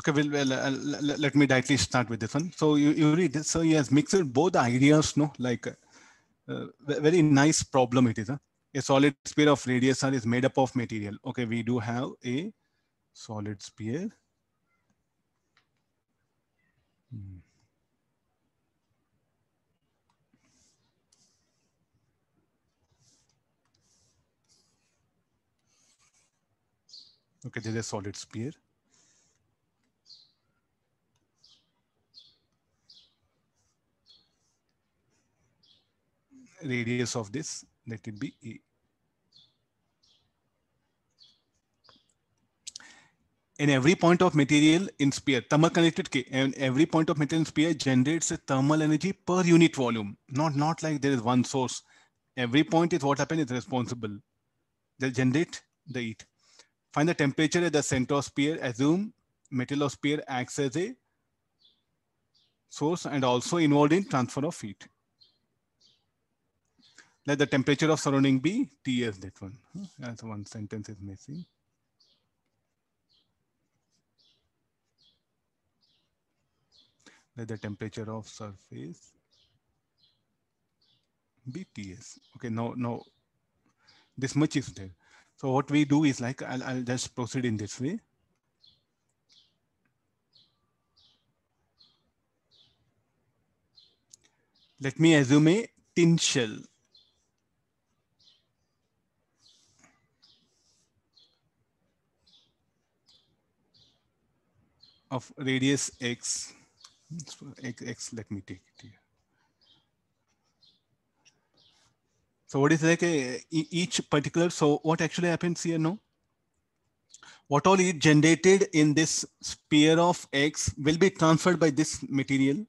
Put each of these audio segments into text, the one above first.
Okay, well, well uh, let me directly start with this one. So you, you read this. So he has mixed both ideas, no? Like uh, very nice problem it is. Huh? A solid sphere of radius r is made up of material. Okay, we do have a solid sphere. Hmm. Okay, there's a solid sphere. radius of this, let it be A. in every point of material in sphere, thermal connected K, and every point of material in sphere generates a thermal energy per unit volume. Not, not like there is one source. Every point is what happens is responsible. They'll generate the heat. Find the temperature at the center of sphere. Assume metal of sphere acts as a source and also involved in transfer of heat let the temperature of surrounding be TS that one. That's one sentence is missing. Let the temperature of surface be TS. Okay, now, now this much is there. So what we do is like, I'll, I'll just proceed in this way. Let me assume a tin shell of radius x, x, x let me take it here. So what is like a, each particular, so what actually happens here now? What all is generated in this sphere of X will be transferred by this material.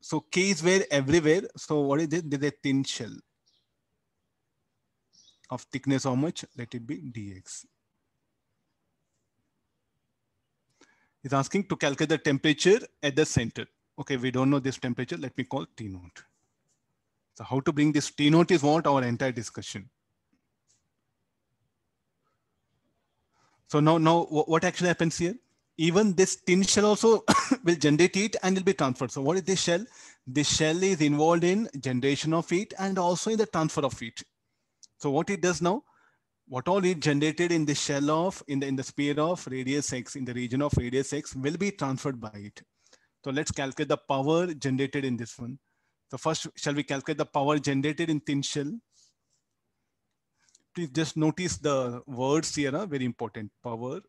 So K is where everywhere. So what is it? There's a thin shell of thickness how much? Let it be dx. is asking to calculate the temperature at the center. Okay, we don't know this temperature. Let me call T naught. So how to bring this T naught is what our entire discussion. So now, now what actually happens here? Even this tin shell also will generate heat and will be transferred. So what is this shell? This shell is involved in generation of heat and also in the transfer of heat. So what it does now, what all is generated in the shell of, in the, in the sphere of radius x, in the region of radius x will be transferred by it. So let's calculate the power generated in this one. So first, shall we calculate the power generated in thin shell? Please just notice the words here are very important. Power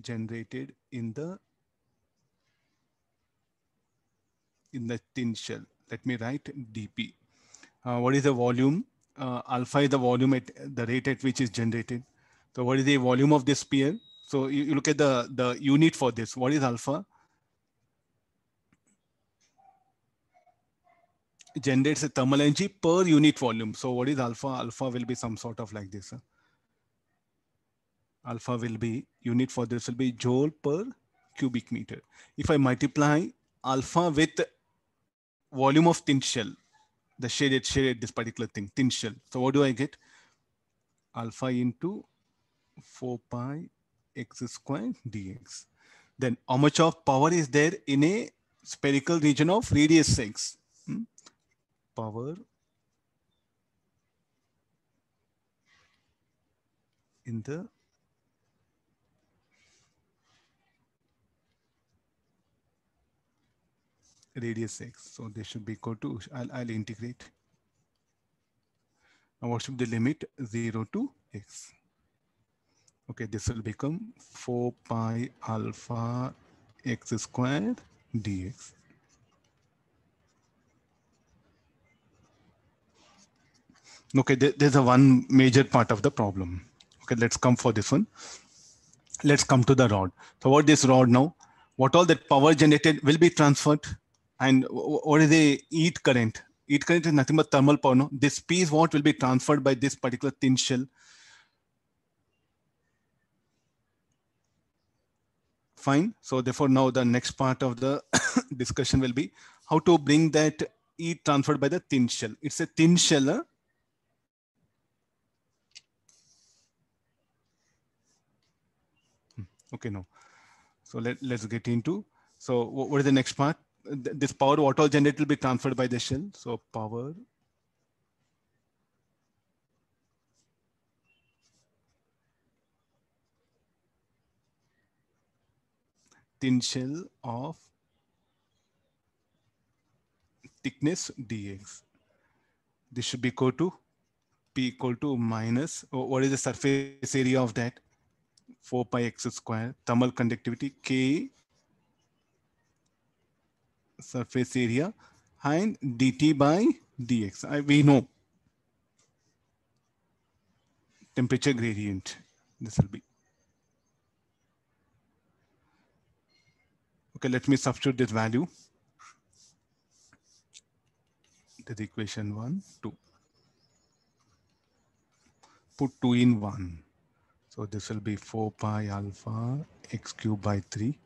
generated in the in the thin shell let me write dp. Uh, what is the volume? Uh, alpha is the volume at the rate at which is generated. So what is the volume of this sphere? So you, you look at the, the unit for this. What is alpha? generates a thermal energy per unit volume. So what is alpha? Alpha will be some sort of like this. Alpha will be unit for this will be joule per cubic meter. If I multiply alpha with volume of thin shell, the shaded shaded this particular thing, thin shell. So what do I get? Alpha into 4 pi x square dx. Then how much of power is there in a spherical region of radius x? Hmm? Power in the radius x. So they should be equal to, I'll, I'll integrate. Now what should the limit 0 to x? Okay, this will become 4 pi alpha x squared dx. Okay, there, there's a one major part of the problem. Okay, let's come for this one. Let's come to the rod. So what this rod now, what all that power generated will be transferred and what is the heat eat current? Heat current is nothing but thermal power. No? This piece watt will be transferred by this particular thin shell fine so therefore now the next part of the discussion will be how to bring that heat transferred by the thin shell it's a thin shell. Hmm. okay no so let, let's get into so what is the next part this power to auto generate will be transferred by the shell. So power thin shell of thickness dx. This should be equal to p equal to minus, oh, what is the surface area of that? 4 pi x square, thermal conductivity k surface area and dt by dx. I, we know temperature gradient. This will be. Okay, let me substitute this value. This equation one, two. Put two in one. So this will be four pi alpha x cube by three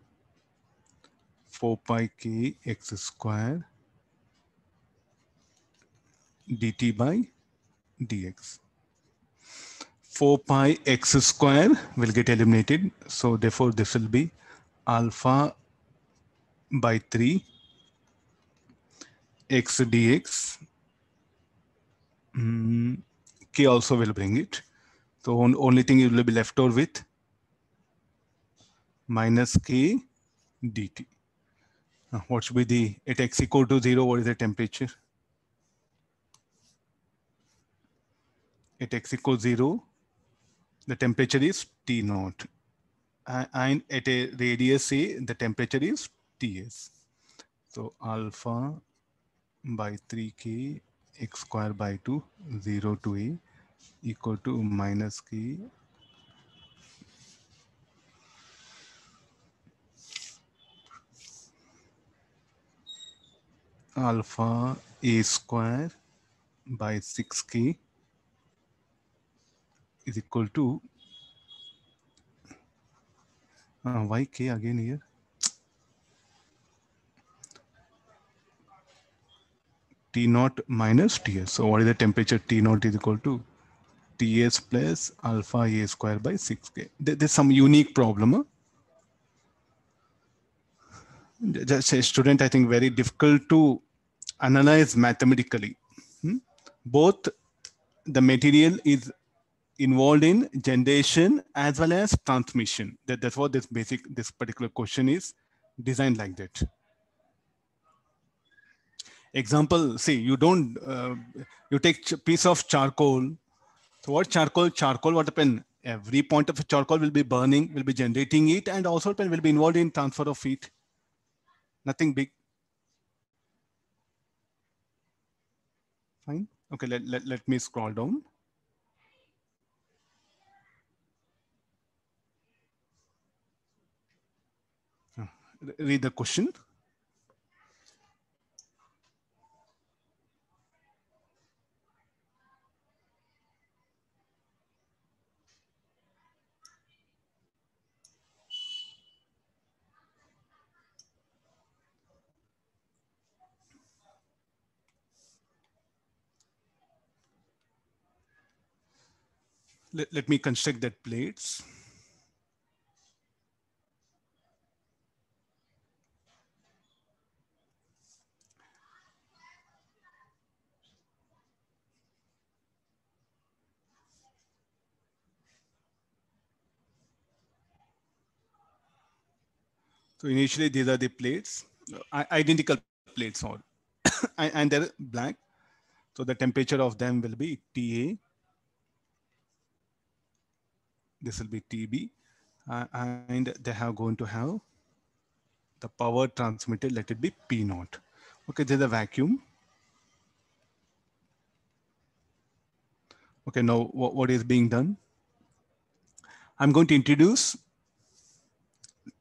4 pi k x square dt by dx. 4 pi x square will get eliminated. So therefore this will be alpha by 3 x dx. Mm, k also will bring it. So on, only thing you will be left over with minus k dt. Uh, what should be the, at x equal to zero, what is the temperature? At x equal zero, the temperature is T naught. And at a radius A, the temperature is Ts. So alpha by 3k x square by 2, 0 to a equal to minus k alpha a square by 6k is equal to uh, yk again here T naught minus Ts. So what is the temperature T naught is equal to Ts plus alpha A square by 6K. There's some unique problem. Huh? just a student, I think, very difficult to analyze mathematically. Hmm? Both the material is involved in generation as well as transmission. That, that's what this basic, this particular question is designed like that. Example, see, you don't, uh, you take piece of charcoal. So what charcoal, charcoal, what pen? Every point of charcoal will be burning, will be generating it, and also will be involved in transfer of heat nothing big. Fine. Okay, let, let, let me scroll down. Read the question. let, let me construct that plates. So initially these are the plates, uh, identical plates all, and they're black. So the temperature of them will be TA this will be TB, uh, and they are going to have the power transmitted, let it be P naught. Okay, there's a vacuum. Okay, now what, what is being done? I'm going to introduce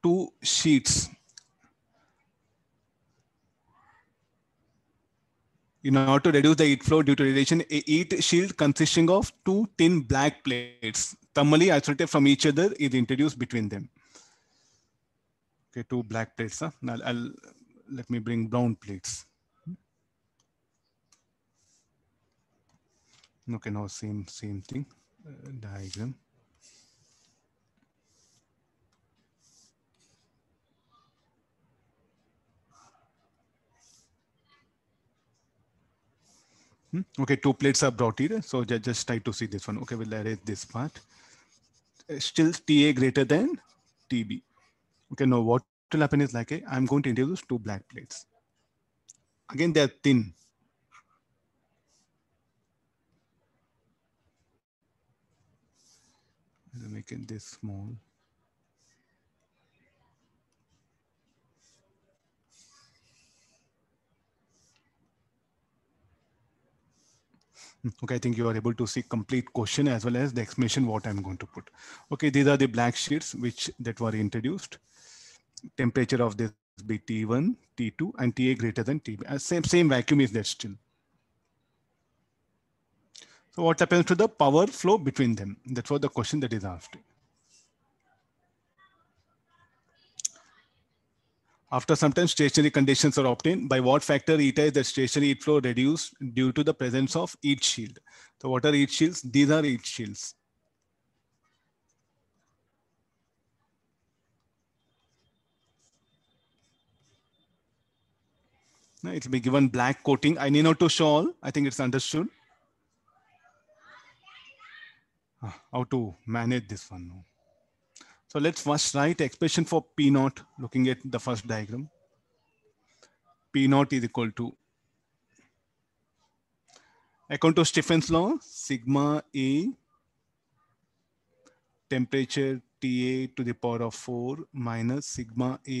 two sheets in order to reduce the heat flow due to radiation, a heat shield consisting of two thin black plates thermally isolated from each other is introduced between them. Okay, two black plates. Huh? Now I'll, let me bring brown plates. Okay, now same same thing uh, diagram. Hmm? Okay, two plates are brought here. So just, just try to see this one. Okay, we'll erase this part still TA greater than TB. Okay, now what will happen is like, i I'm going to introduce two black plates. Again, they're thin. I'm making this small. Hmm, okay, I think you are able to see complete question as well as the explanation what I'm going to put. Okay, these are the black sheets which that were introduced. Temperature of this be T1, T2, and TA greater than TB. Uh, same, same vacuum is there still. So what happens to the power flow between them? That's what the question that is asked. After some time, stationary conditions are obtained. By what factor eta is the stationary heat flow reduced due to the presence of heat shield. So what are heat shields? These are heat shields. Now it will be given black coating. I need not to show all. I think it's understood. How to manage this one now. So let's first write expression for P naught looking at the first diagram. P naught is equal to, according to Stephen's law, sigma A temperature TA to the power of 4 minus sigma A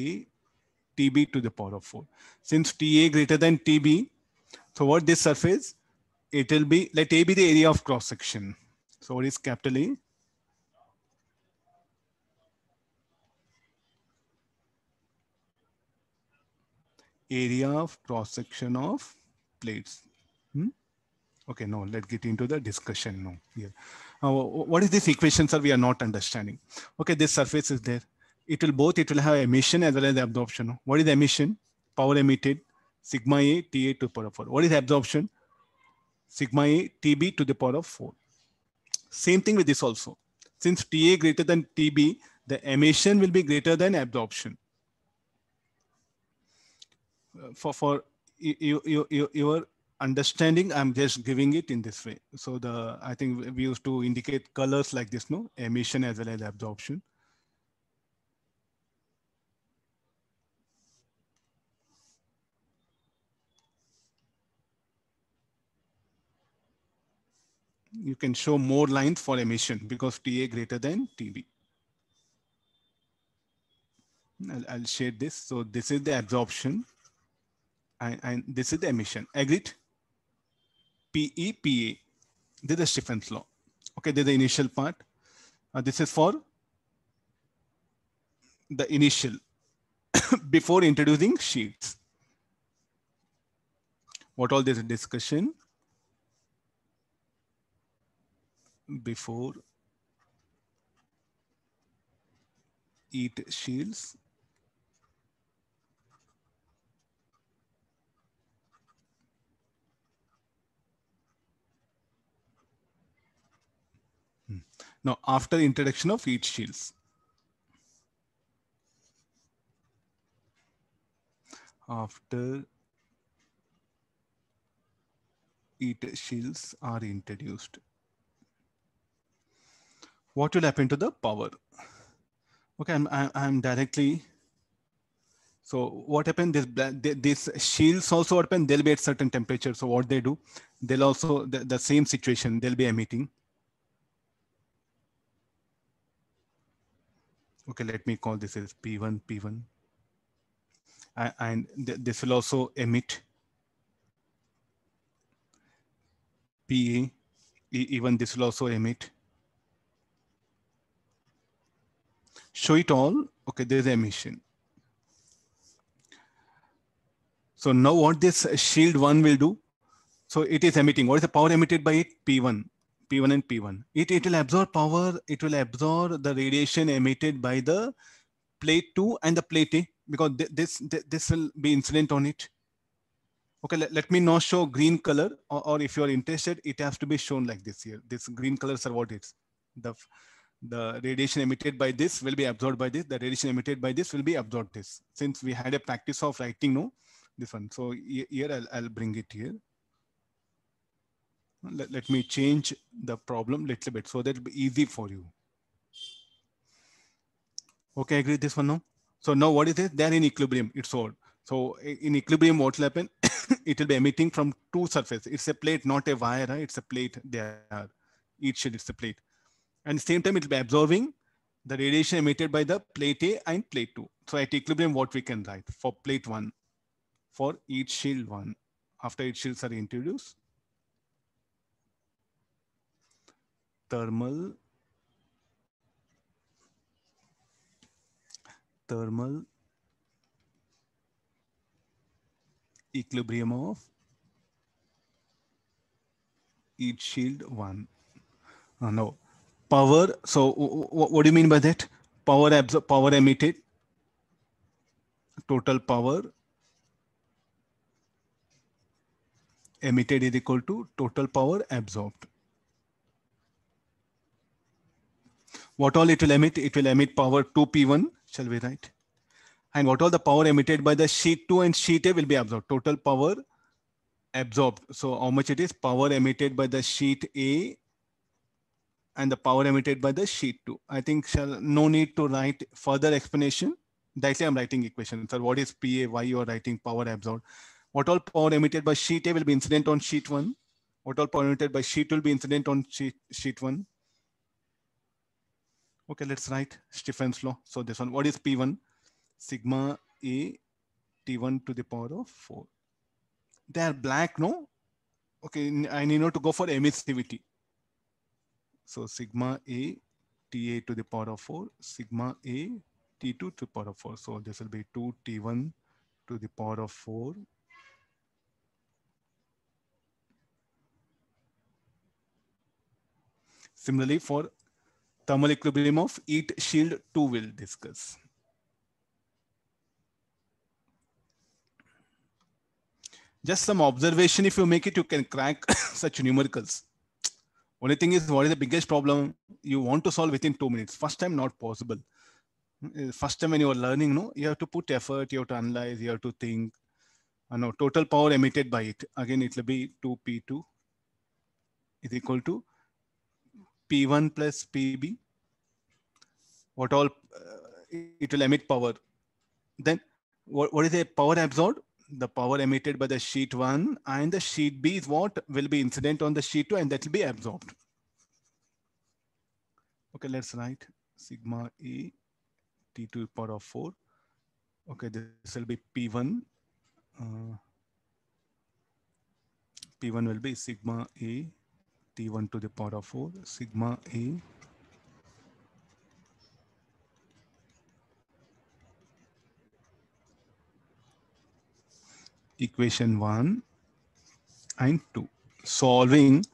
TB to the power of 4. Since TA greater than TB, so what this surface? It will be, let A be the area of cross section. So what is capital A? area of cross section of plates. Hmm? Okay, now let's get into the discussion now. Here, uh, what is this equation, sir? We are not understanding. Okay, this surface is there. It will both. It will have emission as well as absorption. What is emission? Power emitted, sigma a Ta to the power of four. What is absorption? Sigma a Tb to the power of four. Same thing with this also. Since Ta greater than Tb, the emission will be greater than absorption for for you, you, you, your understanding i'm just giving it in this way so the i think we used to indicate colors like this no emission as well as absorption you can show more lines for emission because TA greater than TB. I'll, I'll shade this. So this is the absorption and, and this is the emission. Agreed? PEPA. This is Stephen's law. Okay, this is the initial part. Uh, this is for the initial before introducing sheets. What all this discussion before it shields Now, after introduction of heat shields, after heat shields are introduced, what will happen to the power? Okay, I'm, I'm directly so what happened? This shields also happen. They'll be at certain temperature. So what they do? They'll also the, the same situation. They'll be emitting. okay, let me call this as P1, P1. And th this will also emit PA, e even this will also emit. Show it all, okay, there's emission. So now what this shield one will do, so it is emitting, what is the power emitted by it? P1. P1 and P1. It, it will absorb power, it will absorb the radiation emitted by the plate 2 and the plate A because th this, th this will be incident on it. Okay, let, let me now show green color or, or if you're interested, it has to be shown like this here. This green colors are what it's. The, the radiation emitted by this will be absorbed by this. The radiation emitted by this will be absorbed this. Since we had a practice of writing, no, this one. So here I'll, I'll bring it here. Let, let me change the problem little bit so that it'll be easy for you. Okay, I agree with this one now. So now what is it? They're in equilibrium, it's all. So in equilibrium, what will happen? it will be emitting from two surfaces. It's a plate, not a wire. right? It's a plate there. Each shell is a plate. And same time, it will be absorbing the radiation emitted by the plate A and plate 2. So at equilibrium, what we can write for plate 1, for each shield 1, after each shields are introduced, thermal thermal equilibrium of each shield 1 ah, no power so what do you mean by that power absorbed, power emitted total power emitted is equal to total power absorbed What all it will emit? It will emit power 2p1, shall we write? And what all the power emitted by the sheet 2 and sheet A will be absorbed. Total power absorbed. So how much it is? Power emitted by the sheet A and the power emitted by the sheet 2. I think shall no need to write further explanation. Directly I'm writing equation. Sir, what is PA? Why you are writing power absorbed? What all power emitted by sheet A will be incident on sheet 1. What all power emitted by sheet will be incident on sheet, sheet 1. Okay, let's write Stephen's law. So this one, what is P1? Sigma A T1 to the power of 4. They are black, no? Okay, I need not to go for emissivity. So sigma A TA to the power of 4, sigma A T2 to the power of 4. So this will be 2 T1 to the power of 4 Similarly, for thermal equilibrium of heat shield 2 will discuss. Just some observation, if you make it, you can crack such numericals. Only thing is, what is the biggest problem you want to solve within two minutes? First time, not possible. Hmm, eh, first time when you are learning, no, you have to put effort, you have to analyze, you have to think. I uh, know total power emitted by it. Again, it will be 2P2 is equal to P1 plus PB, what all uh, it will emit power. Then what, what is the power absorbed? The power emitted by the sheet one and the sheet B is what will be incident on the sheet two and that will be absorbed. Okay, let's write sigma e T2 power of four. Okay, this will be P1. Uh, P1 will be sigma e. T1 to the power of 4 sigma A equation 1 and 2. Solving,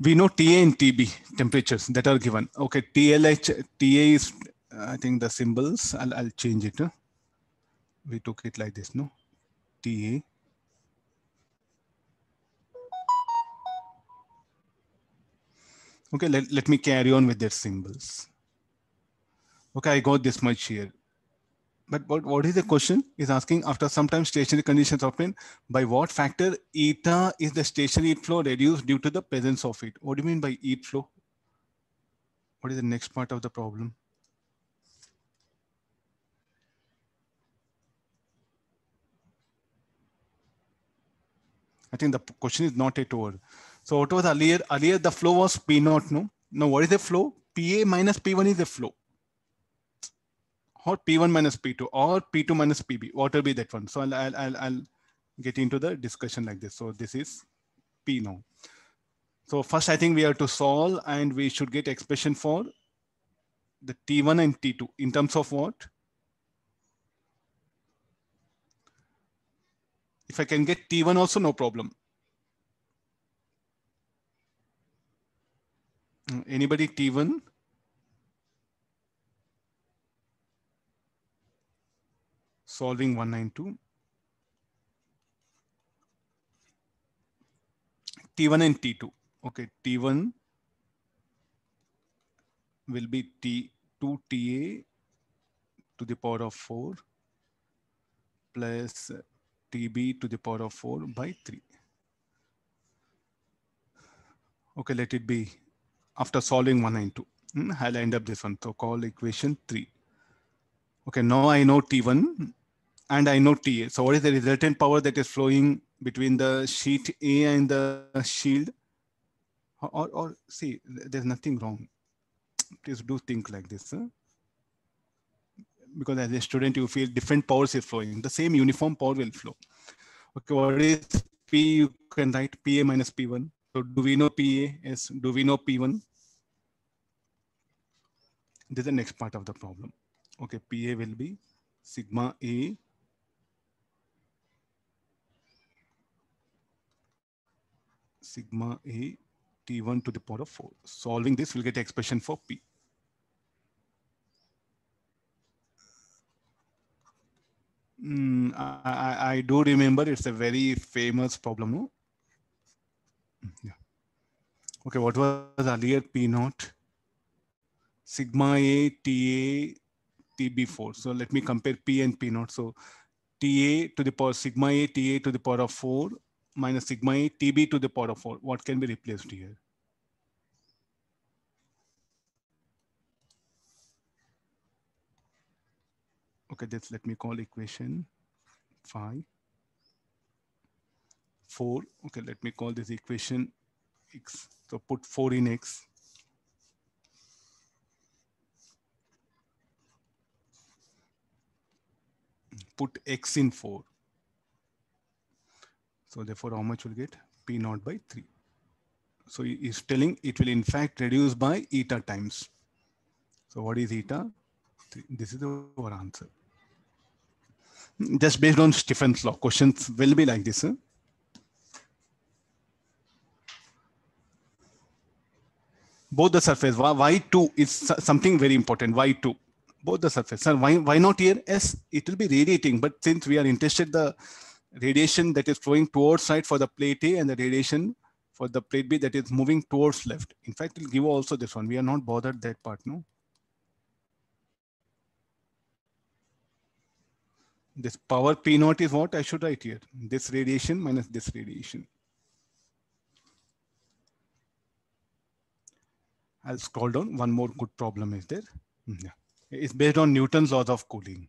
we know TA and TB temperatures that are given. Okay, TLH, TA is, I think the symbols, I'll, I'll change it. We took it like this, no? TA Okay, let, let me carry on with their symbols. Okay, I got this much here. But what, what is the question? Is asking after sometimes stationary conditions obtained, by what factor eta is the stationary heat flow reduced due to the presence of it? What do you mean by heat flow? What is the next part of the problem? I think the question is not at all. So what was earlier? Earlier the flow was P naught, no? Now what is the flow? PA minus P1 is the flow. Or P1 minus P2 or P2 minus PB, what will be that one? So I'll, I'll, I'll get into the discussion like this. So this is P now. So first I think we have to solve and we should get expression for the T1 and T2 in terms of what? If I can get T1 also, no problem. Anybody T1? Solving 192. T1 and T2. Okay, T1 will be T2 TA to the power of 4 plus TB to the power of 4 by 3. Okay, let it be after solving 1 and 2. Hmm, I'll end up this one. So call equation 3. Okay, now I know T1 and I know TA. So what is the resultant power that is flowing between the sheet A and the shield? Or, or, or see, there's nothing wrong. Please do think like this. Huh? Because as a student, you feel different powers is flowing. The same uniform power will flow. Okay, what is P? You can write PA minus P1. So do we know PA is, do we know P1? This is the next part of the problem. Okay, PA will be sigma A sigma A T1 to the power of 4. Solving this, we'll get expression for P. Mm, I, I do remember it's a very famous problem. No? Yeah. Okay, what was earlier P naught? Sigma A, TA, TB4. So let me compare P and P naught. So TA to the power sigma A, TA to the power of 4 minus sigma A, TB to the power of 4. What can be replaced here? Okay, just let me call equation 5. 4. Okay, let me call this equation x. So put 4 in x. Put x in 4. So therefore, how much will get? P naught by 3. So it's telling it will in fact reduce by eta times. So what is eta? This is our answer. Hmm, just based on Stephen's law, questions will be like this. Huh? both the surface y, 2 is something very important y2 both the surface and why, why not here s it will be radiating but since we are interested the radiation that is flowing towards right for the plate a and the radiation for the plate b that is moving towards left in fact we'll give also this one we are not bothered that part no this power p naught is what i should write here this radiation minus this radiation I'll scroll down. One more good problem is there. Hmm, yeah. It's based on Newton's laws of cooling.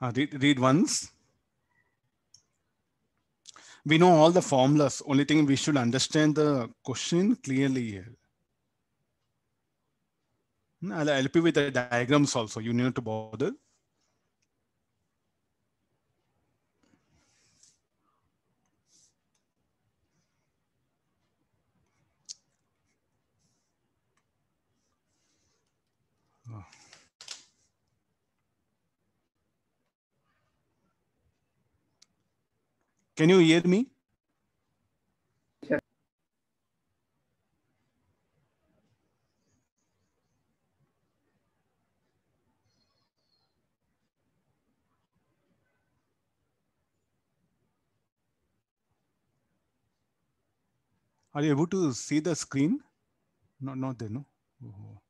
Uh, read, read once. We know all the formulas. Only thing we should understand the question clearly here. Hmm, I'll help you with the diagrams also. You need to bother. Can you hear me? Are you able to see the screen? No, not there, no. Oh.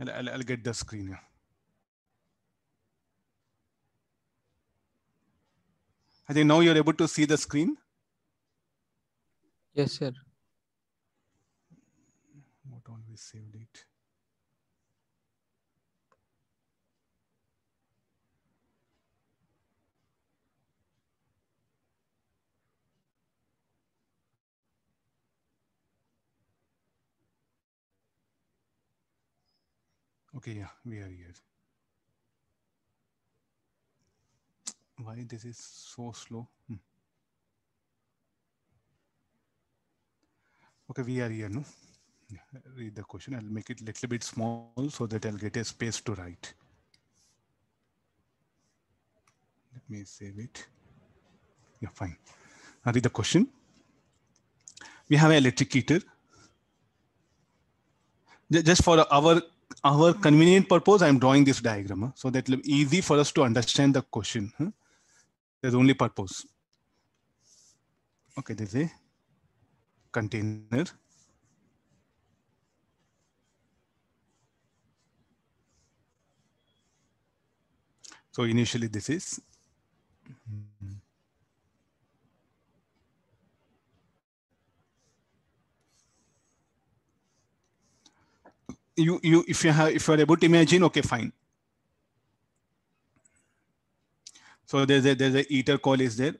I'll, I'll, I'll get the screen here. I think now you're able to see the screen. Yes, sir. What on we saved it? Okay, yeah, we are here. Why this is so slow? Hmm. Okay, we are here, no? read the question. I'll make it a little bit small so that I'll get a space to write. Let me save it. Yeah, fine. I'll read the question. We have an electric heater. Just for our our convenient purpose, I'm drawing this diagram huh? so that will be easy for us to understand the question. Huh? There's only purpose. Okay, there's a container. So initially this is you you if you have if you are able to imagine, okay, fine. So there's a there's a eater call is there,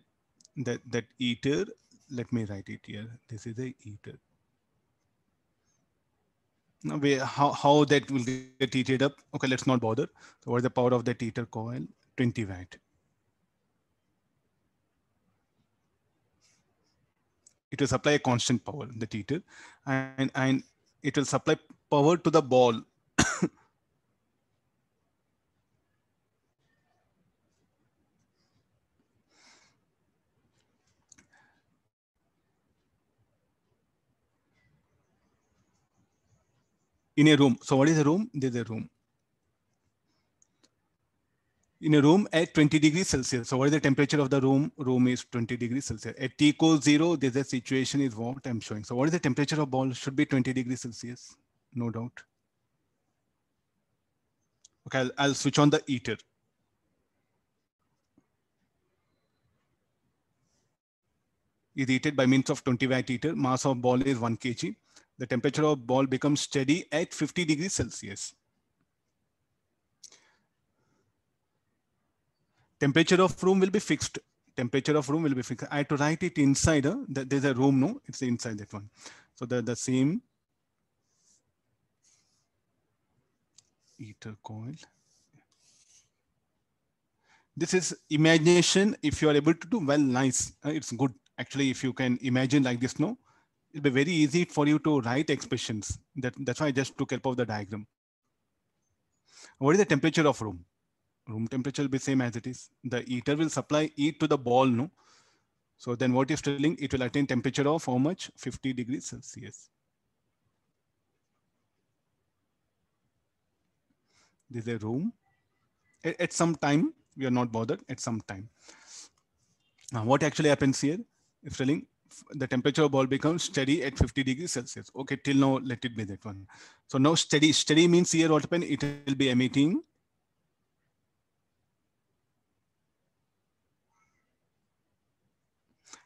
that that eater. Let me write it here. This is a eater. Now we, how how that will get heated up? Okay, let's not bother. So what is the power of that eater coil? 20 watt. It will supply a constant power, the heater, and and it will supply power to the ball. in a room. So what is a room? There's a room. In a room at 20 degrees Celsius. So what is the temperature of the room? Room is 20 degrees Celsius. At T equals zero, there's a situation is what I'm showing. So what is the temperature of ball? Should be 20 degrees Celsius no doubt. Okay, I'll, I'll switch on the eater. Is heated by means of 20 watt heater. Mass of ball is 1 kg. The temperature of ball becomes steady at 50 degrees Celsius. Temperature of room will be fixed. Temperature of room will be fixed. I had to write it inside. Uh, there's a room, no? It's inside that one. So the, the same ether coil. This is imagination. If you are able to do well, nice. Uh, it's good. Actually, if you can imagine like this, no, it'll be very easy for you to write expressions. That, that's why I just took help of the diagram. What is the temperature of room? Room temperature will be same as it is. The ether will supply heat to the ball, no? So then what is telling? It will attain temperature of how much? 50 degrees Celsius. There's a room. At, at some time, we are not bothered at some time. Now, what actually happens here? If telling the temperature of ball becomes steady at 50 degrees Celsius. Okay, till now, let it be that one. So now steady, steady means here what happened It will be emitting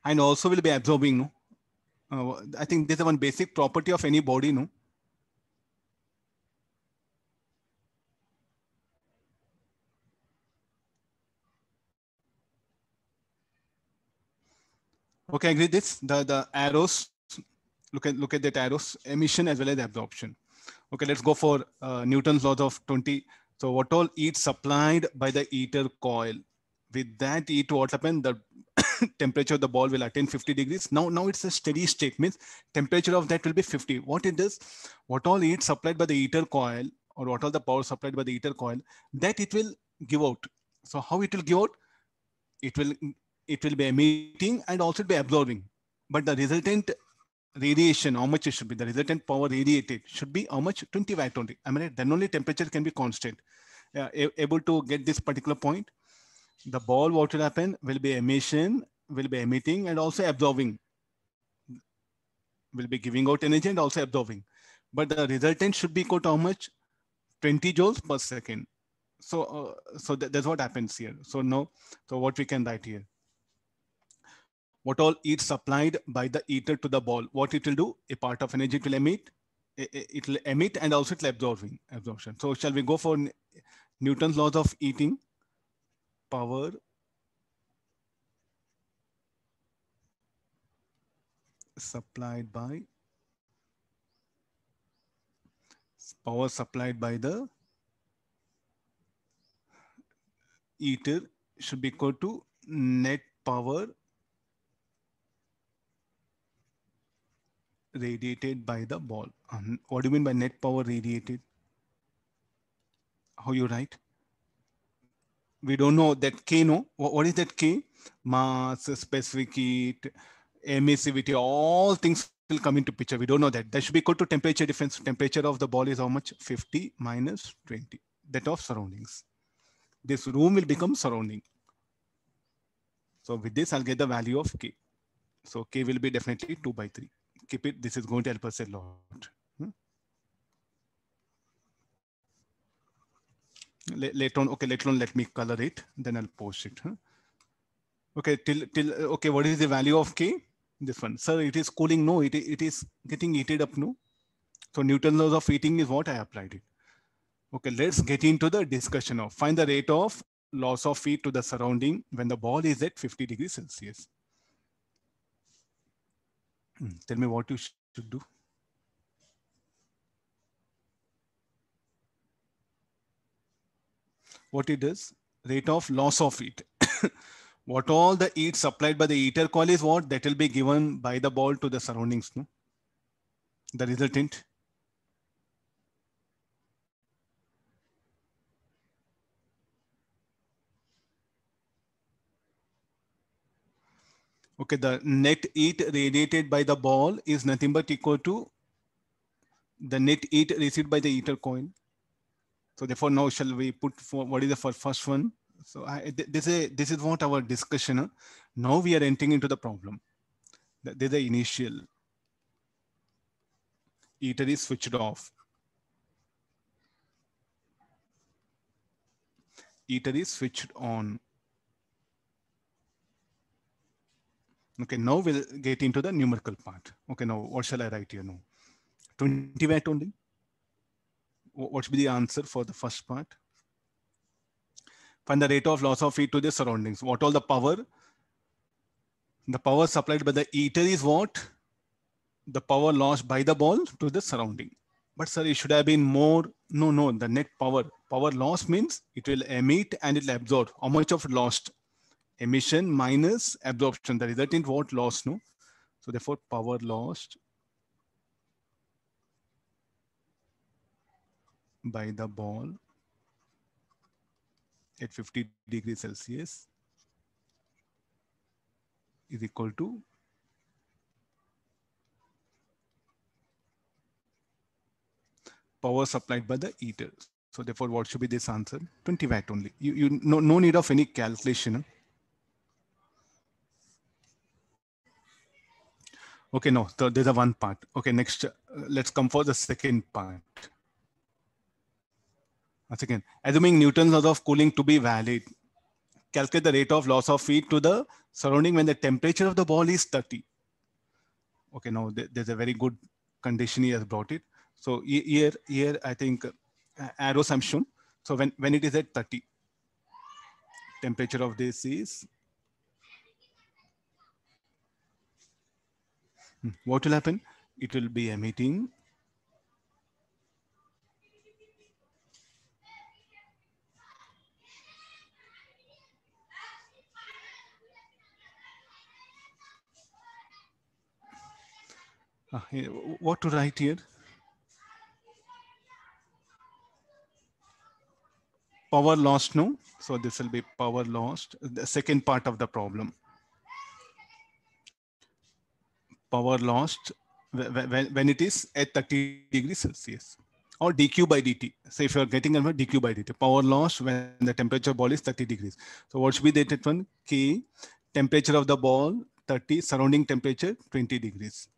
and also will be absorbing. No? Uh, I think this is one basic property of any body. No? Okay, agree this. The the arrows. Look at look at that arrows emission as well as absorption. Okay, let's go for uh, Newton's laws of 20. So what all heat supplied by the heater coil. With that heat, what happened? The temperature of the ball will attain 50 degrees. Now, now it's a steady state means temperature of that will be 50. What it does, what all heat supplied by the heater coil or what all the power supplied by the heater coil, that it will give out. So how it will give out? It will it will be emitting and also be absorbing. But the resultant radiation, how much it should be, the resultant power radiated should be how much? 20 watt only. I mean, then only temperature can be constant. Uh, able to get this particular point, the ball, what will happen, will be emission, will be emitting and also absorbing. Will be giving out energy and also absorbing. But the resultant should be equal to how much? 20 joules per second. So, uh, so th that's what happens here. So now, so what we can write here what all heat supplied by the eater to the ball. What it will do? A part of energy it will emit, it will emit and also it will absorbing absorption. So shall we go for Newton's laws of eating? Power supplied by power supplied by the eater should be equal to net power radiated by the ball. Um, what do you mean by net power radiated? How you write? We don't know that K, no? what is that K? Mass, specific heat, emissivity, all things will come into picture. We don't know that. That should be equal to temperature difference. Temperature of the ball is how much? 50 minus 20, that of surroundings. This room will become surrounding. So with this, I'll get the value of K. So K will be definitely 2 by 3 it. This is going to help us a lot. Hmm? Later on, okay, later on, let me color it. Then I'll post it. Huh? Okay, till, till, okay, what is the value of K? This one. Sir, it is cooling. No, it, it is getting heated up. No. So Newton's laws of heating is what I applied it. Okay, let's get into the discussion of find the rate of loss of heat to the surrounding when the ball is at 50 degrees Celsius. Hmm. Tell me what you should do. What it is, rate of loss of heat. what all the heat supplied by the heater coil is what that will be given by the ball to the surroundings. No? The resultant Okay, the net heat radiated by the ball is nothing but equal to the net heat received by the heater coil. So therefore, now shall we put for what is the first one? So I, this is this is what our discussion. Now we are entering into the problem. There's the initial heater is switched off. Heater is switched on. Okay, now we'll get into the numerical part. Okay, now what shall I write here now? 20 watt only? What should be the answer for the first part? Find the rate of loss of heat to the surroundings. What all the power? The power supplied by the heater is what? The power lost by the ball to the surrounding. But sir, it should have been more. No, no, the net power. Power loss means it will emit and it will absorb. How much of lost? emission minus absorption, the resultant watt loss, no? So therefore power lost by the ball at 50 degrees Celsius is equal to power supplied by the heater. So therefore, what should be this answer? 20 watt only. You, you no, no need of any calculation. Okay, no, th there's a one part. Okay, next, uh, let's come for the second part. Once again, assuming Newton's law of cooling to be valid, calculate the rate of loss of heat to the surrounding when the temperature of the ball is 30. Okay, now th there's a very good condition he has brought it. So here, here I think uh, arrows I'm shown. So when, when it is at 30, temperature of this is Hmm. What will happen? It will be emitting Uh, ah, eh, what to write here? Power lost, no? So this will be power lost, the second part of the problem. power lost when, when it is at 30 degrees Celsius or dq by dt. So if you're getting convert dq by dt, power loss when the temperature ball is 30 degrees. So what should be the one? K, temperature of the ball, 30, surrounding temperature, 20 degrees.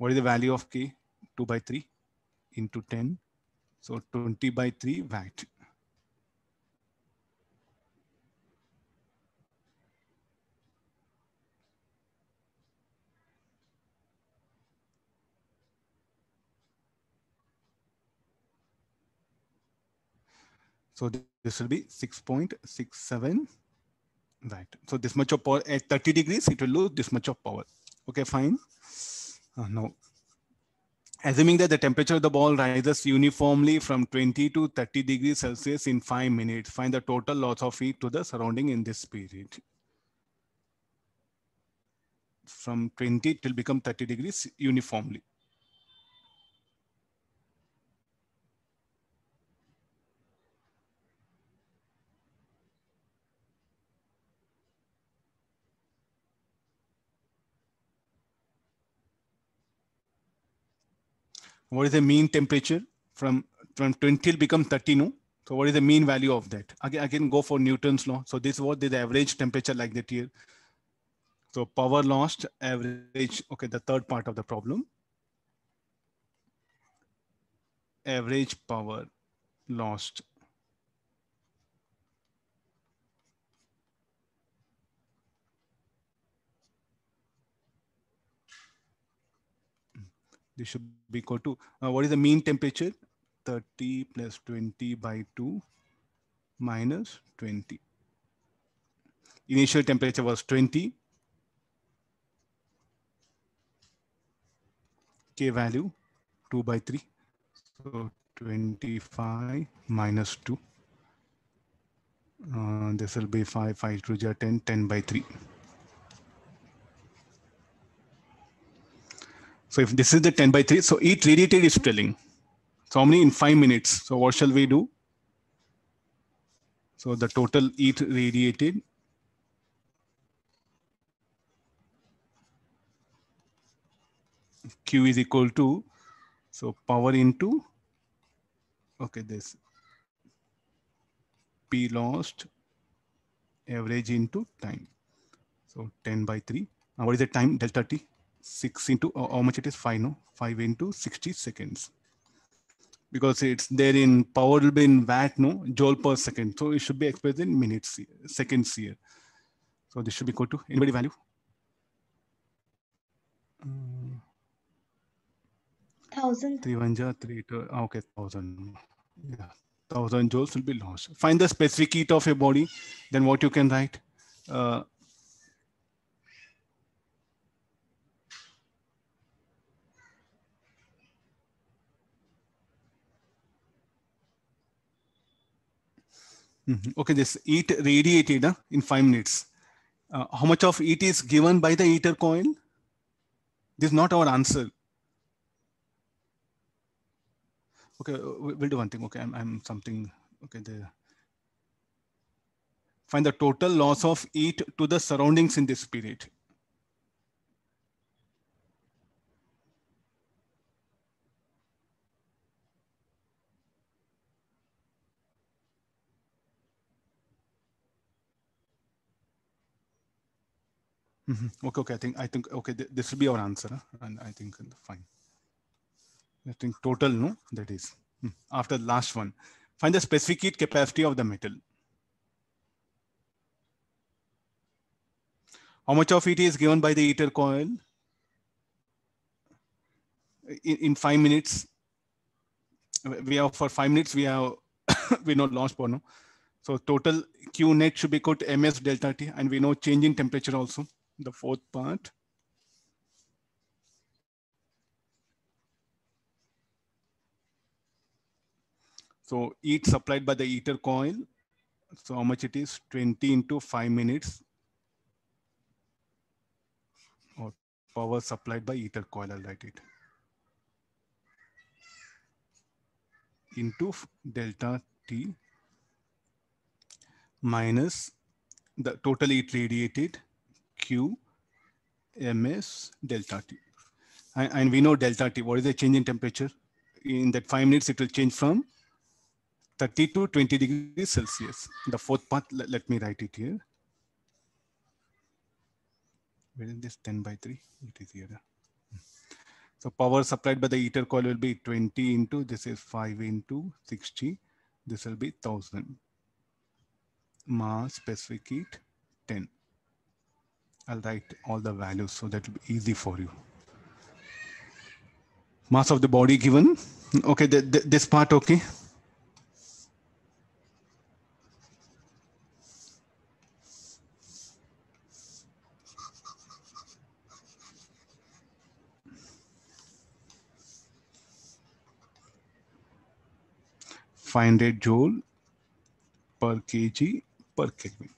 What is the value of K? 2 by 3 into 10. So 20 by 3 watt. So this will be 6.67 right so this much of power at 30 degrees it will lose this much of power okay fine uh, now assuming that the temperature of the ball rises uniformly from 20 to 30 degrees celsius in 5 minutes find the total loss of heat to the surrounding in this period from 20 it will become 30 degrees uniformly what is the mean temperature from from 20 will become 30 no so what is the mean value of that again i can go for newton's law so this was the average temperature like that here so power lost average okay the third part of the problem average power lost this should be equal to, uh, what is the mean temperature? 30 plus 20 by 2 minus 20. Initial temperature was 20. K value 2 by 3. So 25 minus 2. Uh, this will be 5, 5 to 10, 10 by 3. So if this is the 10 by 3, so each radiated is telling. So many in five minutes? So what shall we do? So the total heat radiated Q is equal to, so power into, okay, this P lost average into time. So 10 by 3. Now what is the time? Delta T? 6 into uh, how much it is 5 no 5 into 60 seconds because it's there in power will be in watt no joule per second so it should be expressed in minutes here, seconds here so this should be equal to anybody value um, thousand three ah, okay thousand yeah thousand joules will be lost find the specific heat of a body then what you can write uh, Mm -hmm. Okay, this heat radiated uh, in five minutes. Uh, how much of heat is given by the heater coil? This is not our answer. Okay, uh, we'll do one thing. Okay, I'm, I'm something. Okay, the find the total loss of heat to the surroundings in this period. Mm -hmm. Okay, okay. I think I think okay. Th this will be our answer, huh? and I think fine. I think total no, that is hmm. after the last one. Find the specific heat capacity of the metal. How much of it is given by the heater coil? In, in five minutes, we have for five minutes we have we know lost for no. So total Q net should be equal to ms delta T, and we know change in temperature also the fourth part. So heat supplied by the heater coil. So how much it is? 20 into 5 minutes. Or power supplied by heater coil, I'll write it. Into delta T minus the total heat radiated Q eh, MS delta T. And, and we know delta T, what is the change in temperature? In that five minutes, it will change from 30 to 20 degrees Celsius. The fourth part, let, let me write it here. Where is this 10 by 3? It is here. Hmm. So power supplied by the heater coil will be 20 into, this is 5 into 60. This will be 1000. Mass specific heat 10. I'll write all the values so that will be easy for you. Mass of the body given. Okay, this part, okay. Find a joule per kg per Kelvin.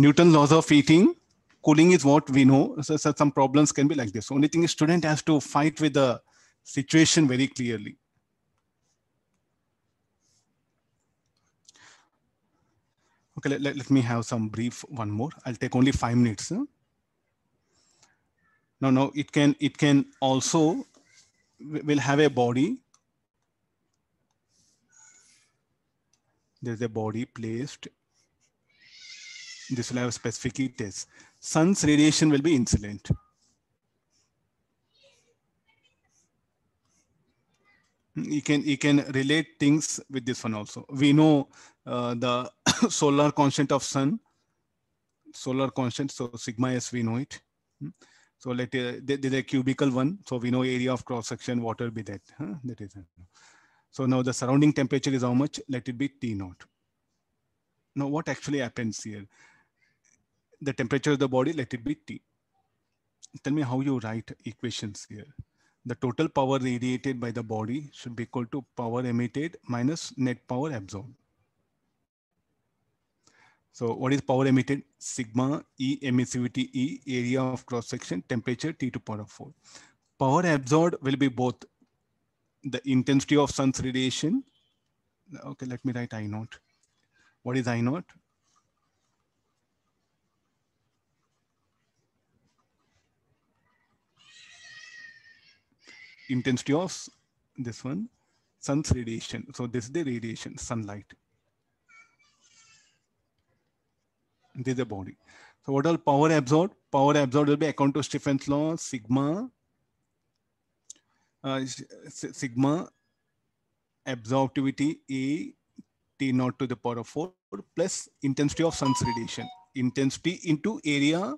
Newton's laws of heating, cooling is what we know. So, so some problems can be like this. Only thing is student has to fight with the situation very clearly. Okay, let, let, let me have some brief one more. I'll take only five minutes. Huh? No, no, it can, it can also, will have a body. There's a body placed this will have specific heat sun's radiation will be insolent. You can you can relate things with this one also. We know uh, the solar constant of sun, solar constant. So sigma s we know it. Hmm. So let uh, there's a cubical one. So we know area of cross section. Water be that? Huh? That is. So now the surrounding temperature is how much? Let it be T naught. Now what actually happens here? the temperature of the body, let it be T. Tell me how you write equations here. The total power radiated by the body should be equal to power emitted minus net power absorbed. So what is power emitted? Sigma E emissivity E, area of cross section, temperature T to power of four. Power absorbed will be both the intensity of sun's radiation. Okay, let me write I naught. What is I naught? intensity of this one, sun's radiation. So this is the radiation, sunlight. This is the body. So what all power absorbed? Power absorbed will be according to Stephen's law, sigma, uh, sigma absorptivity A T naught to the power of 4 plus intensity of sun's radiation. Intensity into area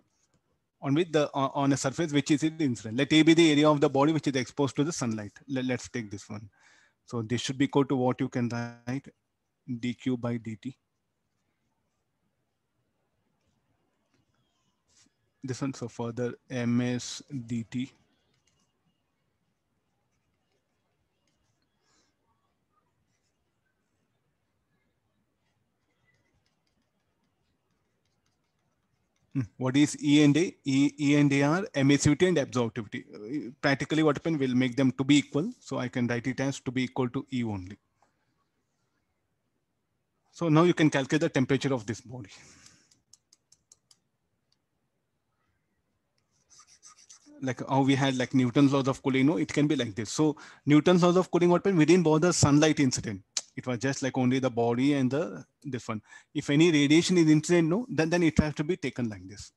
on with the on a surface which is incident. Let A be the area of the body which is exposed to the sunlight. Let, us take this one. So this should be equal to what you can write dq by dt. This one so further ms dt Hmm. What is E and A? E, e and A are emissivity and absorptivity. Practically what happened, will make them to be equal. So I can write it as to be equal to E only. So now you can calculate the temperature of this body. Like how we had like Newton's laws of cooling, no, it can be like this. So Newton's laws of cooling, what happened? We didn't bother sunlight incident. It was just like only the body and the this one. If any radiation is incident, no, then, then it has to be taken like this.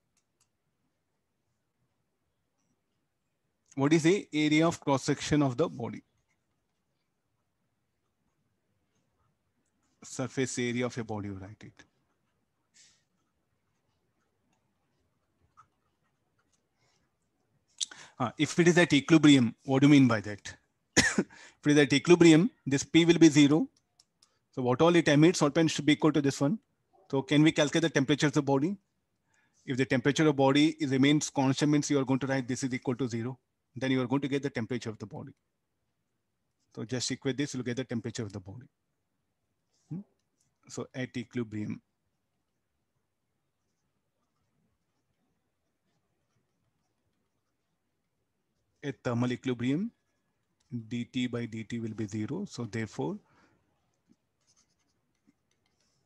What is the area of cross-section of the body? Surface area of a body, write it. Uh, if it is at equilibrium, what do you mean by that? if it is at equilibrium, this P will be zero so what all it emits, what pen should be equal to this one. So can we calculate the temperature of the body? If the temperature of body remains constant, means you are going to write this is equal to zero. Then you are going to get the temperature of the body. So just equate this, you'll get the temperature of the body. Hmm? So at equilibrium. At thermal equilibrium, dt by dt will be zero. So therefore,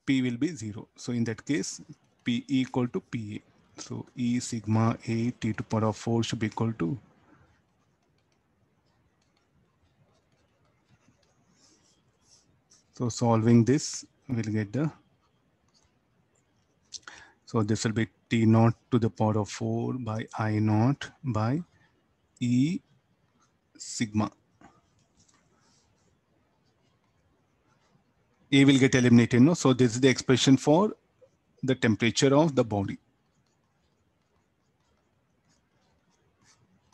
P will be zero. So in that case, P equal to PA. So E sigma A T to power of four should be equal to So solving this, we'll get the, so this will be T naught to the power of four by I naught by E sigma A will get eliminated. No, so this is the expression for the temperature of the body.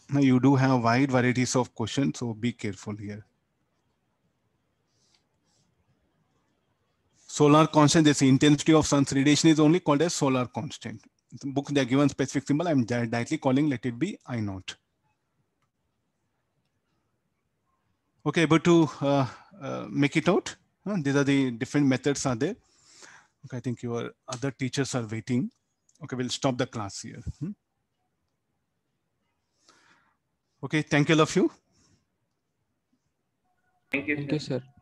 Now you do have wide varieties of questions, so be careful here. Solar constant, this intensity of sun's radiation is only called as solar constant. The book, they are given specific symbol. I'm directly calling, let it be I naught. Okay, able to uh, uh, make it out? These are the different methods are there. Okay, I think your other teachers are waiting. Okay, we'll stop the class here. Hmm? Okay, thank you all of you. Thank you, Thank you sir.